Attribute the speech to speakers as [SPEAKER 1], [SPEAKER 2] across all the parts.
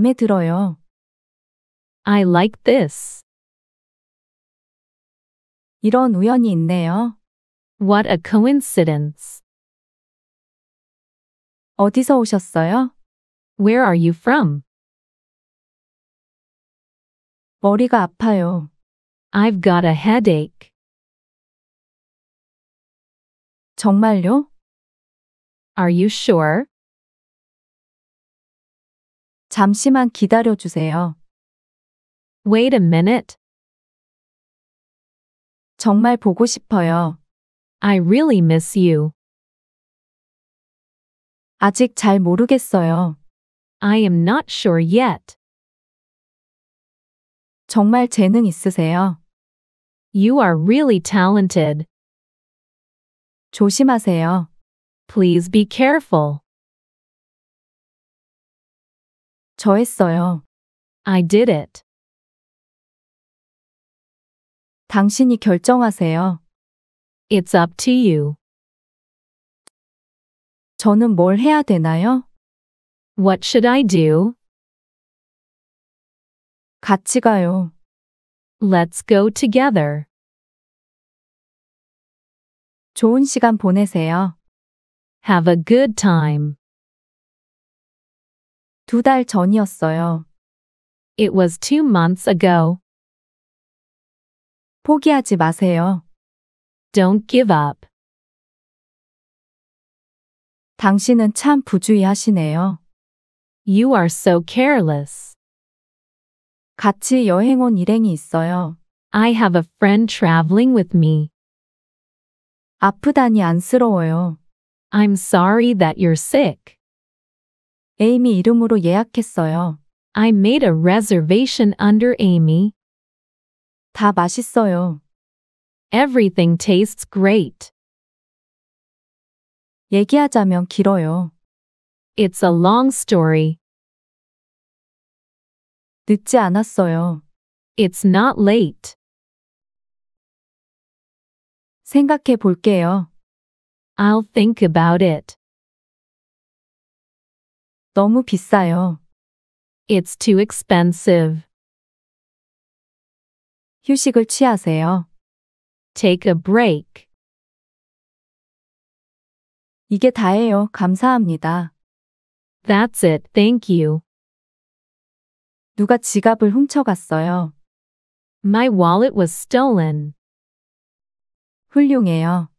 [SPEAKER 1] 마음에 들어요. I like this. 이런 우연이 있네요. What a coincidence. 어디서 오셨어요? Where are you from? 머리가 아파요. I've got a headache. 정말요? Are you sure? 잠시만 기다려 주세요. Wait a minute. 정말 보고 싶어요. I really miss you. 아직 잘 모르겠어요. I am not sure yet. 정말 재능 있으세요. You are really talented. 조심하세요. Please be careful. 저 했어요. I did it. 당신이 결정하세요. It's up to you. 저는 뭘 해야 되나요? What should I do? 같이 가요. Let's go together. 좋은 시간 보내세요. Have a good time. 두달 전이었어요. It was two months ago. 포기하지 마세요. Don't give up. 당신은 참 부주의하시네요. You are so careless. 같이 여행 온 일행이 있어요. I have a friend traveling with me. 아프다니 안쓰러워요. I'm sorry that you're sick. 에이미 이름으로 예약했어요. I made a reservation under Amy. 다 맛있어요. Everything tastes great. 얘기하자면 길어요. It's a long story. 늦지 않았어요. It's not late. 생각해 볼게요. I'll think about it. 너무 비싸요. It's too expensive. 휴식을 취하세요. Take a break. 이게 다예요. 감사합니다. That's it. Thank you. 누가 지갑을 훔쳐갔어요. My wallet was stolen. 훌륭해요.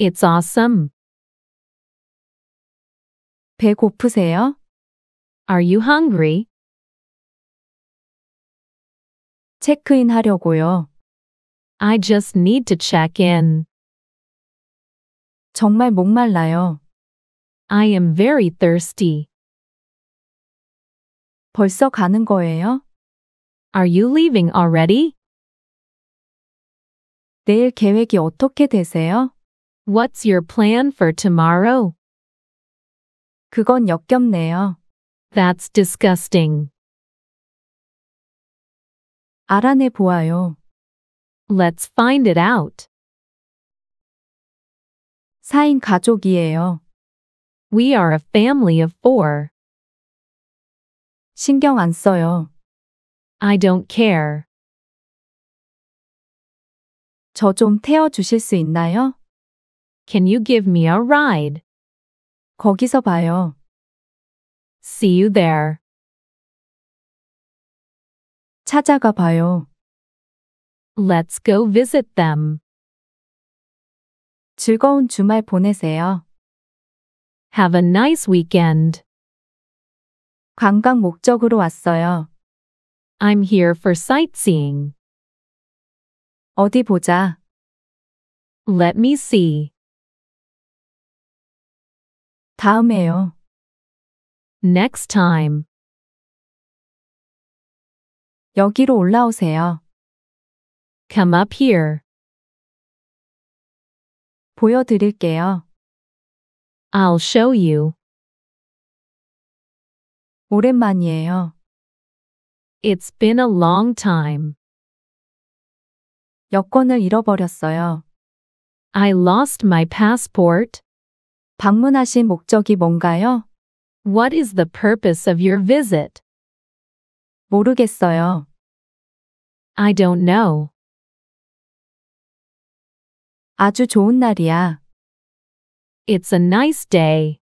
[SPEAKER 1] It's awesome. 배고프세요? Are you hungry? 체크인 하려고요. I just need to check in. 정말 목말라요. I am very thirsty. 벌써 가는 거예요? Are you leaving already? 내일 계획이 어떻게 되세요? What's your plan for tomorrow? 그건 역겹네요. That's disgusting. 알아내 보아요. Let's find it out. 4인 가족이에요. We are a family of four. 신경 안 써요. I don't care. 저 좀 태워 주실 수 있나요? Can you give me a ride? 거기서 봐요. See you there. 찾아가 봐요. Let's go visit them. 즐거운 주말 보내세요. Have a nice weekend. 관광 목적으로 왔어요. I'm here for sightseeing. 어디 보자. Let me see. 다음에요. Next time. 여기로 올라오세요. Come up here. 보여드릴게요. I'll show you. 오랜만이에요. It's been a long time. 여권을 잃어버렸어요. I lost my passport. 방문하신 목적이 뭔가요? What is the purpose of your visit? 모르겠어요. I don't know. 아주 좋은 날이야. It's a nice day.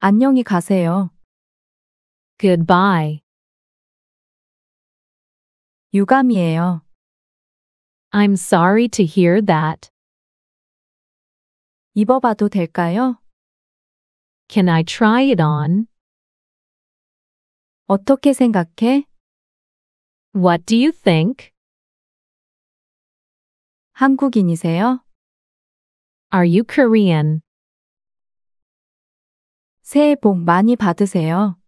[SPEAKER 1] 안녕히 가세요. Goodbye. 유감이에요. I'm sorry to hear that. 입어봐도 될까요? Can I try it on? 어떻게 생각해? What do you think? 한국인이세요? Are you Korean? 새해 복 많이 받으세요.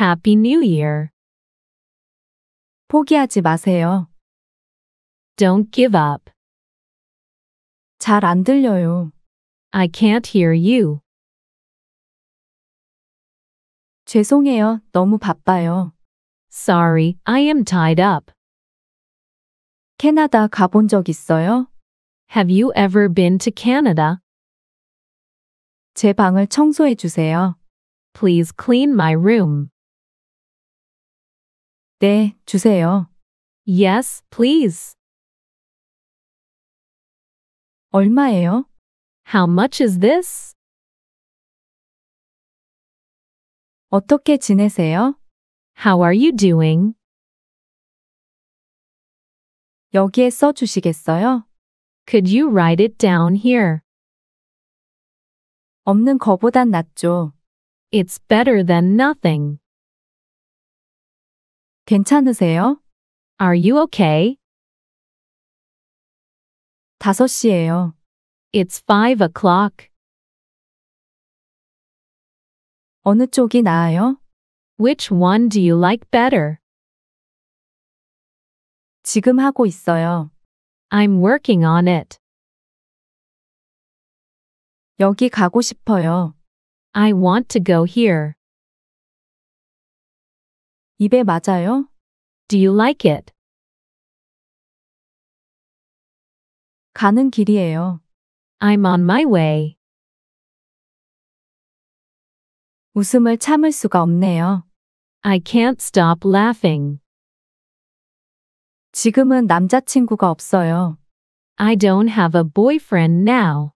[SPEAKER 1] Happy New Year. 포기하지 마세요. Don't give up. 잘안 들려요. I can't hear you. 죄송해요. 너무 바빠요. Sorry, I am tied up. 캐나다 가 본 적 있어요? Have you ever been to Canada? 제 방을 청소해 주세요. Please clean my room. 네, 주세요. Yes, please. 얼마예요? How much is this? 어떻게 지내세요? How are you doing? 여기에 써 주시겠어요? Could you write it down here? 없는 거보단 낫죠. It's better than nothing. 괜찮으세요? Are you okay? 5시예요. It's 5 o'clock. 어느 쪽이 나아요? Which one do you like better? 지금 하고 있어요. I'm working on it. 여기 가고 싶어요. I want to go here. 입에 맞아요? Do you like it? 가는 길이에요. I'm on my way. 웃음을 참을 수가 없네요. I can't stop laughing. 지금은 남자친구가 없어요. I don't have a boyfriend now.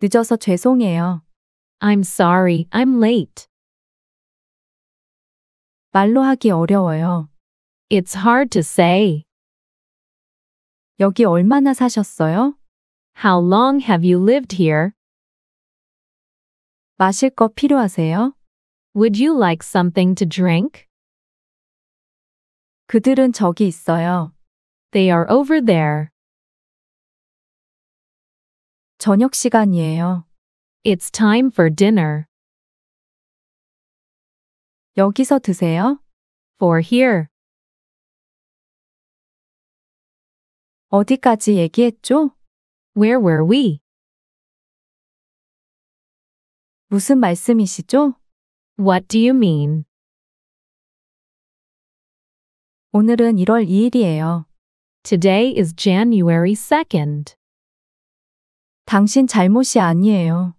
[SPEAKER 1] 늦어서 죄송해요. I'm sorry, I'm late. 말로 하기 어려워요. It's hard to say. 여기 얼마나 사셨어요? How long have you lived here? 마실 거 필요하세요? Would you like something to drink? 그들은 저기 있어요. They are over there. 저녁 시간이에요. It's time for dinner. 여기서 드세요. For here. 어디까지 얘기했죠? Where were we? 무슨 말씀이시죠? What do you mean? 오늘은 1월 2일이에요. Today is January 2nd. 당신 잘못이 아니에요.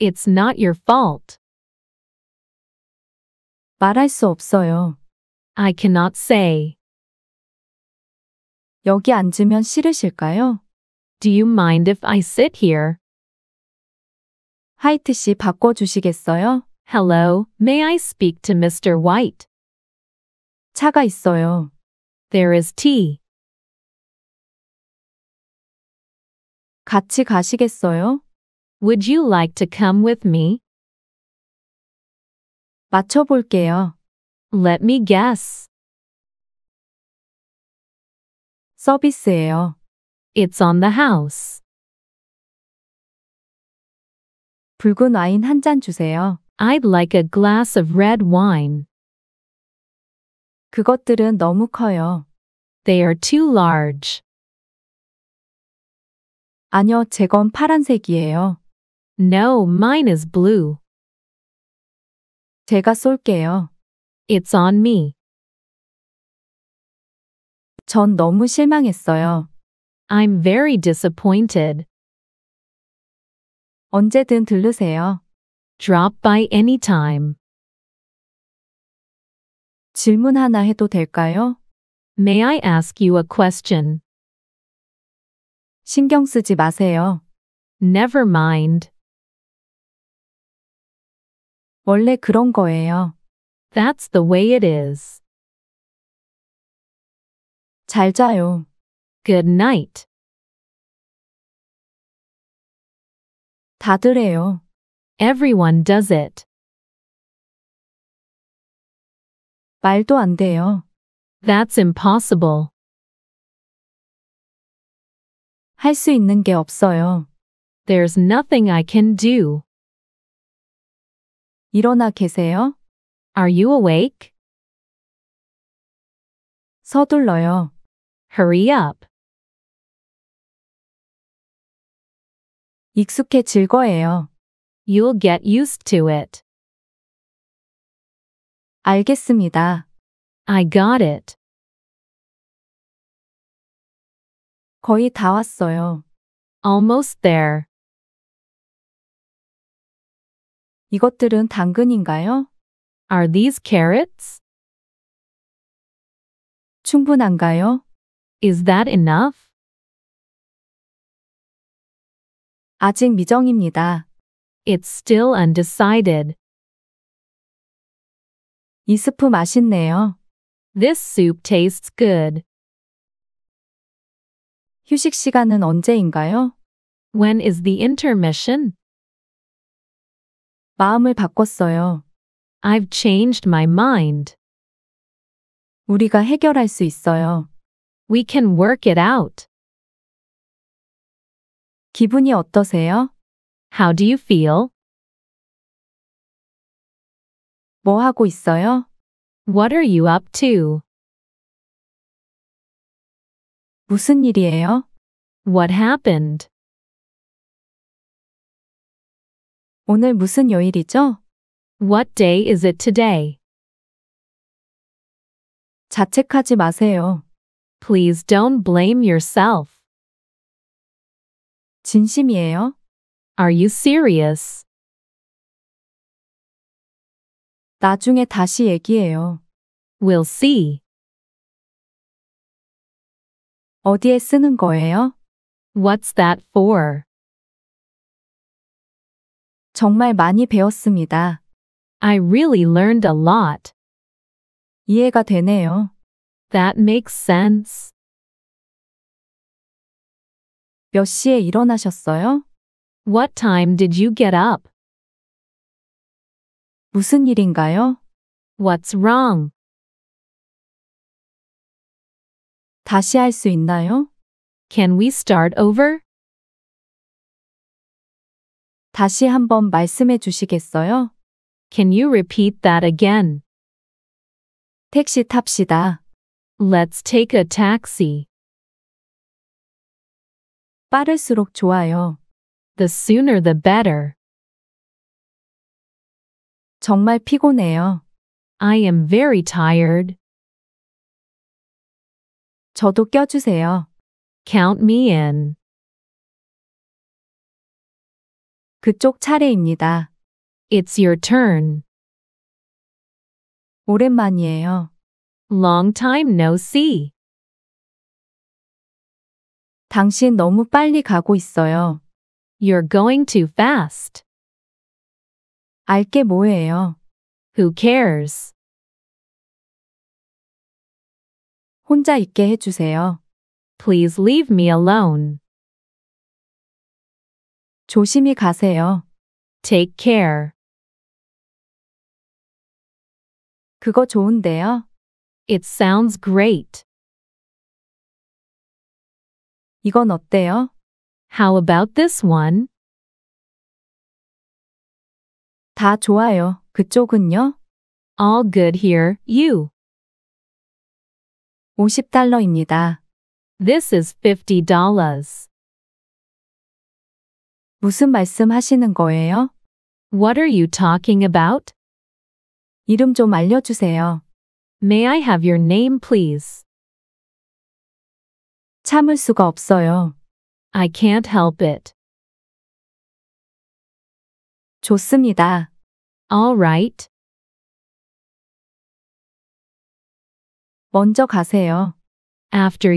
[SPEAKER 1] It's not your fault. 말할 수 없어요. I cannot say. 여기 앉으면 싫으실까요? Do you mind if I sit here? 하이트 씨 바꿔주시겠어요? Hello, may I speak to Mr. White? 차가 있어요. There is tea. 같이 가시겠어요? Would you like to come with me? 맞춰볼게요. Let me guess. 서비스예요. It's on the house. 붉은 와인 잔 주세요. I'd like a glass of red wine. 그것들은 너무 커요. They are too large. 아니요, 파란색이에요. No, mine is blue. 제가 쏠게요. It's on me. 전 너무 실망했어요. I'm very disappointed. 언제든 들르세요. Drop by anytime. 질문 하나 해도 될까요? May I ask you a question? 신경 쓰지 마세요. Never mind. 원래 그런 거예요. That's the way it is. 잘 자요. Good night. 다들 해요. Everyone does it. 말도 안 돼요. That's impossible. 할 수 있는 게 없어요. There's nothing I can do. 일어나 계세요? Are you awake? 서둘러요. Hurry up. 익숙해질 거예요. You'll get used to it. 알겠습니다. I got it. 거의 다 왔어요. Almost there. 이것들은 당근인가요? Are these carrots? 충분한가요? Is that enough? 아직 미정입니다. It's still undecided. 이 스프 맛있네요. This soup tastes good. 휴식 시간은 언제인가요? When is the intermission? 마음을 바꿨어요. I've changed my mind. 우리가 해결할 수 있어요. We can work it out. 기분이 어떠세요? How do you feel? 뭐 하고 있어요? What are you up to? 무슨 일이에요? What happened? 오늘 무슨 요일이죠? What day is it today? 자책하지 마세요. Please don't blame yourself. 진심이에요? Are you serious? 나중에 다시 얘기해요. We'll see. 어디에 쓰는 거예요? What's that for? 정말 많이 배웠습니다. I really learned a lot. 이해가 되네요. That makes sense. 몇 시에 일어나셨어요? What time did you get up? 무슨 일인가요? What's wrong? 다시 있나요? Can we start over? 다시 한번 말씀해 주시겠어요? Can you repeat that again? 택시 탑시다. Let's take a taxi. 빠를수록 좋아요. The sooner the better. 정말 피곤해요. I am very tired. 저도 껴주세요. Count me in. 그쪽 차례입니다. It's your turn. 오랜만이에요. Long time no see. 당신 너무 빨리 가고 있어요. You're going too fast. 알게 뭐예요? Who cares? 혼자 있게 해주세요. Please leave me alone. 조심히 가세요. Take care. 그거 좋은데요? It sounds great. 이건 어때요? How about this one? 다 좋아요. 그쪽은요? All good here, you. 50달러입니다. This is $50. 무슨 말씀 하시는 거예요? What are you talking about? 이름 좀 알려주세요. May I have your name, please? 참을 수가 없어요. I can't help it. 좋습니다. All right. 먼저 가세요. After